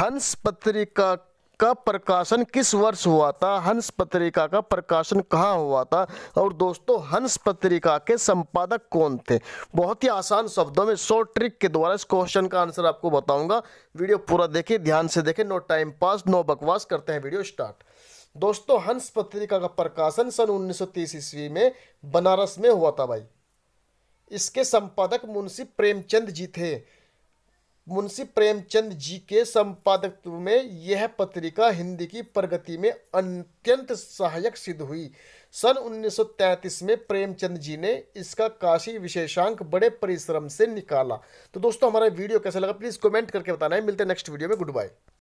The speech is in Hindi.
हंस पत्रिका का प्रकाशन किस वर्ष हुआ था हंस पत्रिका का प्रकाशन कहाँ हुआ था और दोस्तों हंस पत्रिका के संपादक कौन थे बहुत ही आसान शब्दों में शॉर्ट ट्रिक के द्वारा इस क्वेश्चन का आंसर आपको बताऊंगा वीडियो पूरा देखिए ध्यान से देखें नो टाइम पास नो बकवास करते हैं वीडियो स्टार्ट दोस्तों हंस पत्रिका का प्रकाशन सन उन्नीस ईस्वी में बनारस में हुआ था भाई इसके संपादक मुंशी प्रेमचंद जी थे मुंशी प्रेमचंद जी के संपादकत्व में यह पत्रिका हिंदी की प्रगति में अत्यंत सहायक सिद्ध हुई सन 1933 में प्रेमचंद जी ने इसका काशी विशेषांक बड़े परिश्रम से निकाला तो दोस्तों हमारा वीडियो कैसा लगा प्लीज़ कमेंट करके बताना है मिलते हैं नेक्स्ट वीडियो में गुड बाय